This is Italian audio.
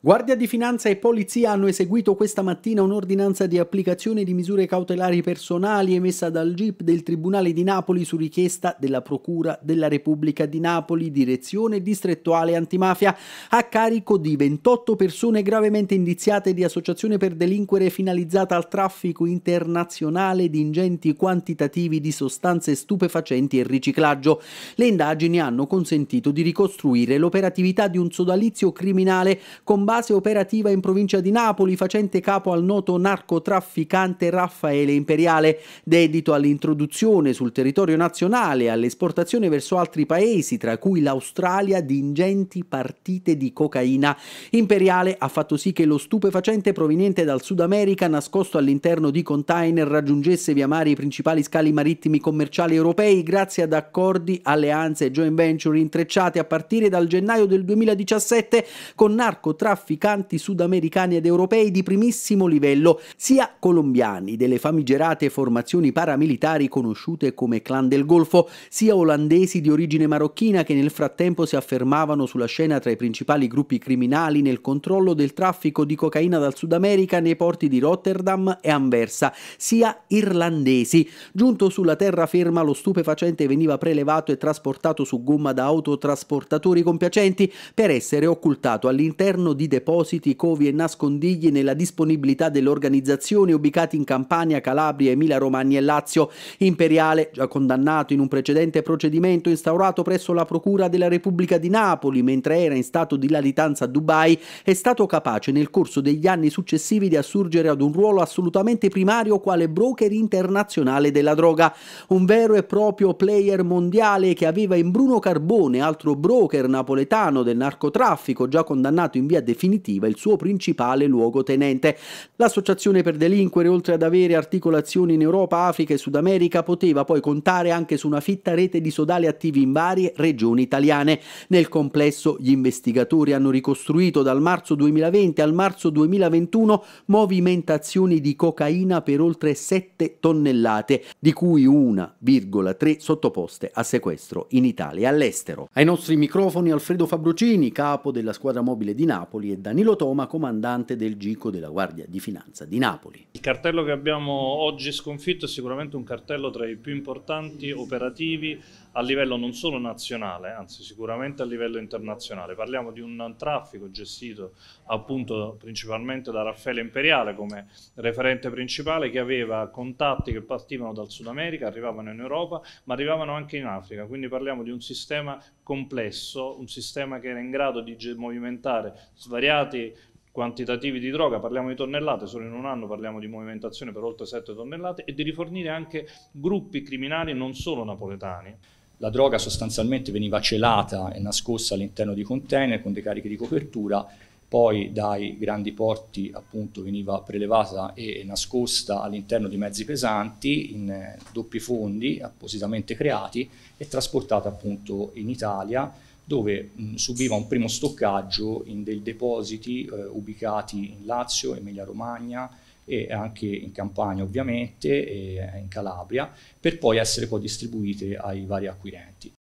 Guardia di Finanza e Polizia hanno eseguito questa mattina un'ordinanza di applicazione di misure cautelari personali emessa dal GIP del Tribunale di Napoli su richiesta della Procura della Repubblica di Napoli, direzione distrettuale antimafia, a carico di 28 persone gravemente indiziate di associazione per delinquere finalizzata al traffico internazionale di ingenti quantitativi di sostanze stupefacenti e riciclaggio. Le indagini hanno consentito di ricostruire l'operatività di un sodalizio criminale con base operativa in provincia di Napoli facente capo al noto narcotrafficante Raffaele Imperiale, dedito all'introduzione sul territorio nazionale e all'esportazione verso altri paesi, tra cui l'Australia, di ingenti partite di cocaina. Imperiale ha fatto sì che lo stupefacente proveniente dal Sud America, nascosto all'interno di container, raggiungesse via mare i principali scali marittimi commerciali europei grazie ad accordi, alleanze e joint venture intrecciate a partire dal gennaio del 2017 con narcotrafficanti trafficanti sudamericani ed europei di primissimo livello, sia colombiani delle famigerate formazioni paramilitari conosciute come clan del Golfo, sia olandesi di origine marocchina che nel frattempo si affermavano sulla scena tra i principali gruppi criminali nel controllo del traffico di cocaina dal Sud America nei porti di Rotterdam e Anversa, sia irlandesi. Giunto sulla terraferma lo stupefacente veniva prelevato e trasportato su gomma da autotrasportatori compiacenti per essere occultato all'interno di depositi, covi e nascondigli nella disponibilità delle organizzazioni ubicati in Campania, Calabria, Emilia Romagna e Lazio. Imperiale, già condannato in un precedente procedimento instaurato presso la Procura della Repubblica di Napoli mentre era in stato di latitanza a Dubai, è stato capace nel corso degli anni successivi di assurgere ad un ruolo assolutamente primario quale broker internazionale della droga, un vero e proprio player mondiale che aveva in Bruno Carbone, altro broker napoletano del narcotraffico già condannato in via definitiva, definitiva il suo principale luogotenente. L'associazione per delinquere, oltre ad avere articolazioni in Europa, Africa e Sud America, poteva poi contare anche su una fitta rete di sodali attivi in varie regioni italiane. Nel complesso gli investigatori hanno ricostruito dal marzo 2020 al marzo 2021 movimentazioni di cocaina per oltre 7 tonnellate, di cui 1,3 sottoposte a sequestro in Italia e all'estero. Ai nostri microfoni Alfredo Fabrocini, capo della squadra mobile di Napoli Napoli e Danilo Toma, comandante del Gico della Guardia di Finanza di Napoli. Il cartello che abbiamo oggi sconfitto è sicuramente un cartello tra i più importanti operativi a livello non solo nazionale, anzi sicuramente a livello internazionale. Parliamo di un traffico gestito appunto principalmente da Raffaele Imperiale come referente principale che aveva contatti che partivano dal Sud America, arrivavano in Europa, ma arrivavano anche in Africa. Quindi parliamo di un sistema complesso, un sistema che era in grado di movimentare svariati svariati quantitativi di droga, parliamo di tonnellate, solo in un anno parliamo di movimentazione per oltre 7 tonnellate e di rifornire anche gruppi criminali non solo napoletani. La droga sostanzialmente veniva celata e nascosta all'interno di container con dei carichi di copertura, poi dai grandi porti appunto veniva prelevata e nascosta all'interno di mezzi pesanti in eh, doppi fondi appositamente creati e trasportata appunto in Italia dove mh, subiva un primo stoccaggio in dei depositi eh, ubicati in Lazio, Emilia-Romagna e anche in Campania ovviamente e eh, in Calabria, per poi essere poi distribuite ai vari acquirenti.